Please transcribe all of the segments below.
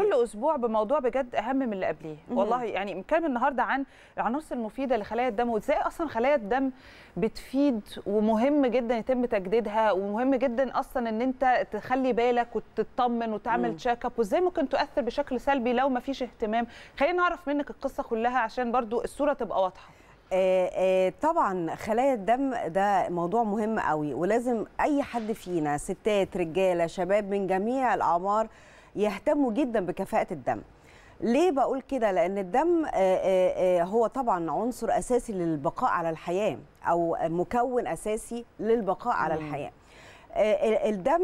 كل اسبوع بموضوع بجد اهم من اللي قبليه والله يعني بنتكلم النهارده عن العناصر المفيده لخلايا الدم وازاي اصلا خلايا الدم بتفيد ومهم جدا يتم تجديدها ومهم جدا اصلا ان انت تخلي بالك وتطمن وتعمل تشيك اب وازاي ممكن تؤثر بشكل سلبي لو ما فيش اهتمام خلينا نعرف منك القصه كلها عشان برضو الصوره تبقى واضحه آه، آه، طبعا خلايا الدم ده موضوع مهم قوي ولازم اي حد فينا ستات رجاله شباب من جميع الاعمار يهتموا جدا بكفاءه الدم ليه بقول كده لان الدم آه، آه، آه، هو طبعا عنصر اساسي للبقاء على الحياه او مكون اساسي للبقاء على الحياه الدم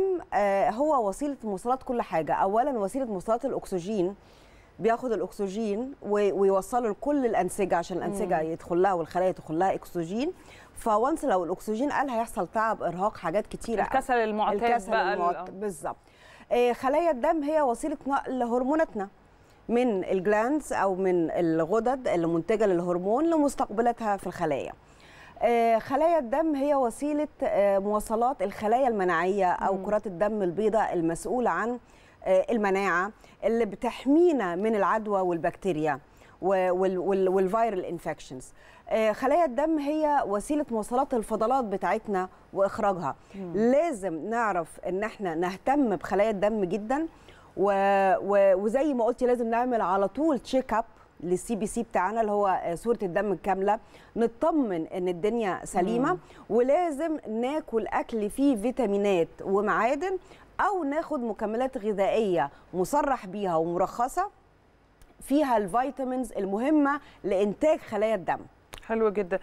هو وسيله مواصلات كل حاجه اولا وسيله مواصلات الاكسجين بياخد الاكسجين ويوصله لكل الانسجه عشان الانسجه يدخل لها والخلايا تدخل لها اكسجين فونس لو الاكسجين قل هيحصل تعب ارهاق حاجات كتيره الكسل المعتاد الكسل المعتاد بالظبط آه، خلايا الدم هي وسيله نقل هرموناتنا من الجلاندز او من الغدد المنتجه للهرمون لمستقبلاتها في الخلايا آه، خلايا الدم هي وسيله آه، مواصلات الخلايا المناعيه او كرات الدم البيضاء المسؤوله عن المناعه اللي بتحمينا من العدوى والبكتيريا والفيرال انفكشنز آه، خلايا الدم هي وسيله مواصلات الفضلات بتاعتنا واخراجها لازم نعرف ان احنا نهتم بخلايا الدم جدا و... وزي ما قلتي لازم نعمل على طول تشيك اب للسي بي سي بتاعنا اللي هو آه، صوره الدم الكامله نطمن ان الدنيا سليمه مم. ولازم ناكل اكل فيه فيتامينات ومعادن او ناخد مكملات غذائيه مصرح بيها ومرخصه فيها الفيتامينز المهمه لانتاج خلايا الدم حلوة جدا